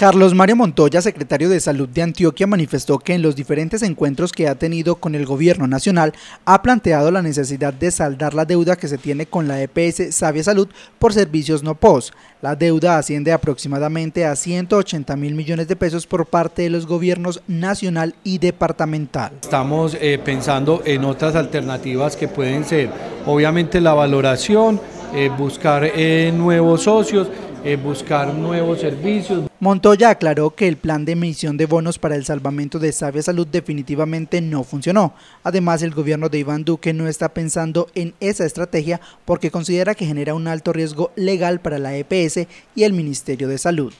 Carlos Mario Montoya, secretario de Salud de Antioquia, manifestó que en los diferentes encuentros que ha tenido con el gobierno nacional ha planteado la necesidad de saldar la deuda que se tiene con la EPS Sabia Salud por servicios no POS. La deuda asciende aproximadamente a 180 mil millones de pesos por parte de los gobiernos nacional y departamental. Estamos eh, pensando en otras alternativas que pueden ser, obviamente, la valoración, eh, buscar eh, nuevos socios eh, buscar nuevos servicios. Montoya aclaró que el plan de emisión de bonos para el salvamento de Sabia Salud definitivamente no funcionó. Además, el gobierno de Iván Duque no está pensando en esa estrategia porque considera que genera un alto riesgo legal para la EPS y el Ministerio de Salud.